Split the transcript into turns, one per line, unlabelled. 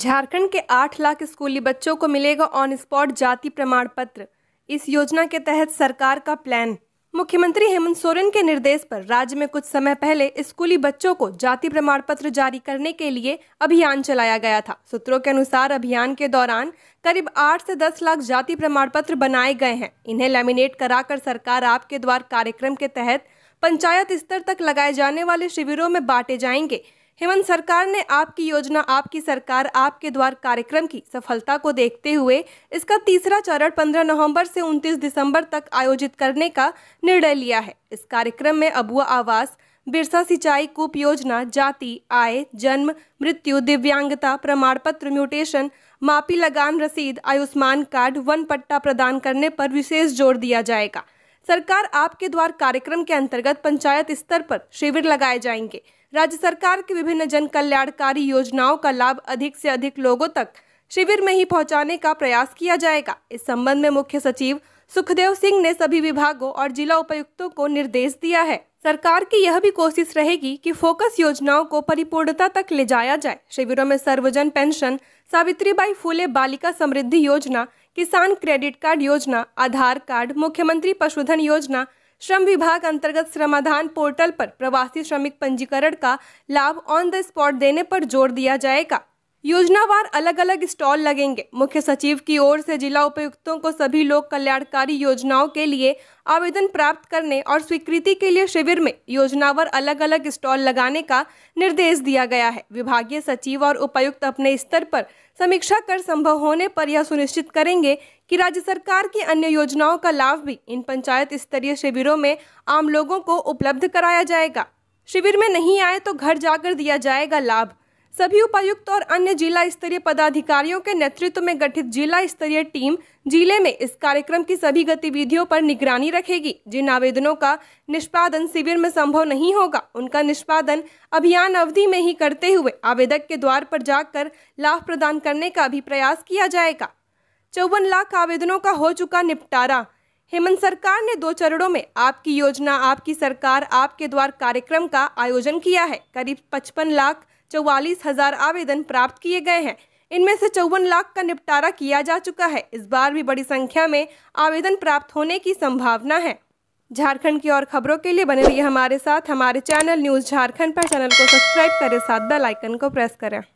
झारखंड के आठ लाख स्कूली बच्चों को मिलेगा ऑन स्पॉट जाति प्रमाण पत्र इस योजना के तहत सरकार का प्लान मुख्यमंत्री हेमंत सोरेन के निर्देश पर राज्य में कुछ समय पहले स्कूली बच्चों को जाति प्रमाण पत्र जारी करने के लिए अभियान चलाया गया था सूत्रों के अनुसार अभियान के दौरान करीब 8 से 10 लाख जाति प्रमाण पत्र बनाए गए हैं इन्हें लेमिनेट कराकर सरकार आपके द्वार कार्यक्रम के तहत पंचायत स्तर तक लगाए जाने वाले शिविरों में बांटे जाएंगे हेमंत सरकार ने आपकी योजना आपकी सरकार आपके द्वार कार्यक्रम की सफलता को देखते हुए इसका तीसरा चरण 15 नवंबर से 29 दिसंबर तक आयोजित करने का निर्णय लिया है इस कार्यक्रम में अबुआ आवास बिरसा सिंचाई कूप योजना जाति आय जन्म मृत्यु दिव्यांगता प्रमाण पत्र म्यूटेशन मापी लगान रसीद आयुष्मान कार्ड वन पट्टा प्रदान करने पर विशेष जोर दिया जाएगा सरकार आपके द्वार कार्यक्रम के अंतर्गत पंचायत स्तर पर शिविर लगाए जाएंगे राज्य सरकार की विभिन्न जन कल्याणकारी योजनाओं का लाभ अधिक से अधिक लोगों तक शिविर में ही पहुंचाने का प्रयास किया जाएगा इस संबंध में मुख्य सचिव सुखदेव सिंह ने सभी विभागों और जिला उपायुक्तों को निर्देश दिया है सरकार की यह भी कोशिश रहेगी कि फोकस योजनाओं को परिपूर्णता तक ले जाया जाए शिविरों में सर्वजन पेंशन सावित्रीबाई फूले बालिका समृद्धि योजना किसान क्रेडिट कार्ड योजना आधार कार्ड मुख्यमंत्री पशुधन योजना श्रम विभाग अंतर्गत श्रमाधान पोर्टल पर प्रवासी श्रमिक पंजीकरण का लाभ ऑन द स्पॉट देने पर जोर दिया जाएगा योजनावार अलग अलग स्टॉल लगेंगे मुख्य सचिव की ओर से जिला उपायुक्तों को सभी लोक कल्याणकारी योजनाओं के लिए आवेदन प्राप्त करने और स्वीकृति के लिए शिविर में योजनावार अलग अलग स्टॉल लगाने का निर्देश दिया गया है विभागीय सचिव और उपायुक्त अपने स्तर पर समीक्षा कर संभव होने पर यह सुनिश्चित करेंगे कि राज्य सरकार की अन्य योजनाओं का लाभ भी इन पंचायत स्तरीय शिविरों में आम लोगों को उपलब्ध कराया जाएगा शिविर में नहीं आए तो घर जाकर दिया जाएगा लाभ सभी उपायुक्त और अन्य जिला स्तरीय पदाधिकारियों के नेतृत्व में गठित जिला स्तरीय टीम जिले में इस कार्यक्रम की सभी गतिविधियों पर निगरानी रखेगी जिन आवेदनों का निष्पादन शिविर में संभव नहीं होगा उनका निष्पादन अभियान अवधि में ही करते हुए आवेदक के द्वार पर जाकर लाभ प्रदान करने का भी प्रयास किया जाएगा चौवन लाख आवेदनों का हो चुका निपटारा हेमंत सरकार ने दो चरणों में आपकी योजना आपकी सरकार आपके द्वार कार्यक्रम का आयोजन किया है करीब पचपन लाख चौवालीस हजार आवेदन प्राप्त किए गए हैं इनमें से चौवन लाख का निपटारा किया जा चुका है इस बार भी बड़ी संख्या में आवेदन प्राप्त होने की संभावना है झारखंड की और खबरों के लिए बने रहिए हमारे साथ हमारे चैनल न्यूज़ झारखंड पर चैनल को सब्सक्राइब करें साथ बेल आइकन को प्रेस करें